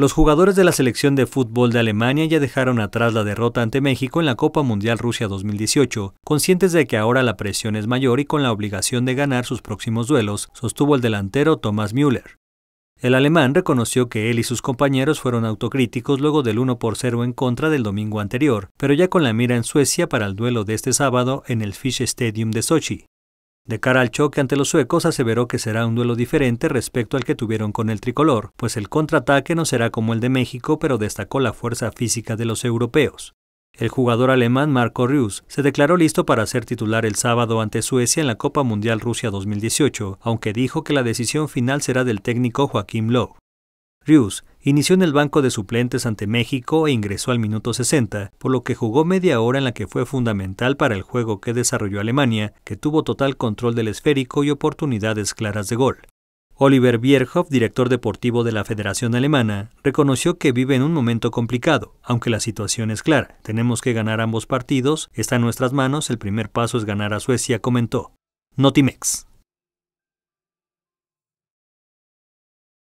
Los jugadores de la selección de fútbol de Alemania ya dejaron atrás la derrota ante México en la Copa Mundial Rusia 2018, conscientes de que ahora la presión es mayor y con la obligación de ganar sus próximos duelos, sostuvo el delantero Thomas Müller. El alemán reconoció que él y sus compañeros fueron autocríticos luego del 1 por 0 en contra del domingo anterior, pero ya con la mira en Suecia para el duelo de este sábado en el Fish Stadium de Sochi. De cara al choque ante los suecos, aseveró que será un duelo diferente respecto al que tuvieron con el tricolor, pues el contraataque no será como el de México, pero destacó la fuerza física de los europeos. El jugador alemán Marco Rius se declaró listo para ser titular el sábado ante Suecia en la Copa Mundial Rusia 2018, aunque dijo que la decisión final será del técnico Joaquín Lowe. Rius inició en el banco de suplentes ante México e ingresó al minuto 60, por lo que jugó media hora en la que fue fundamental para el juego que desarrolló Alemania, que tuvo total control del esférico y oportunidades claras de gol. Oliver Bierhoff, director deportivo de la Federación Alemana, reconoció que vive en un momento complicado, aunque la situación es clara. Tenemos que ganar ambos partidos, está en nuestras manos, el primer paso es ganar a Suecia, comentó. Notimex.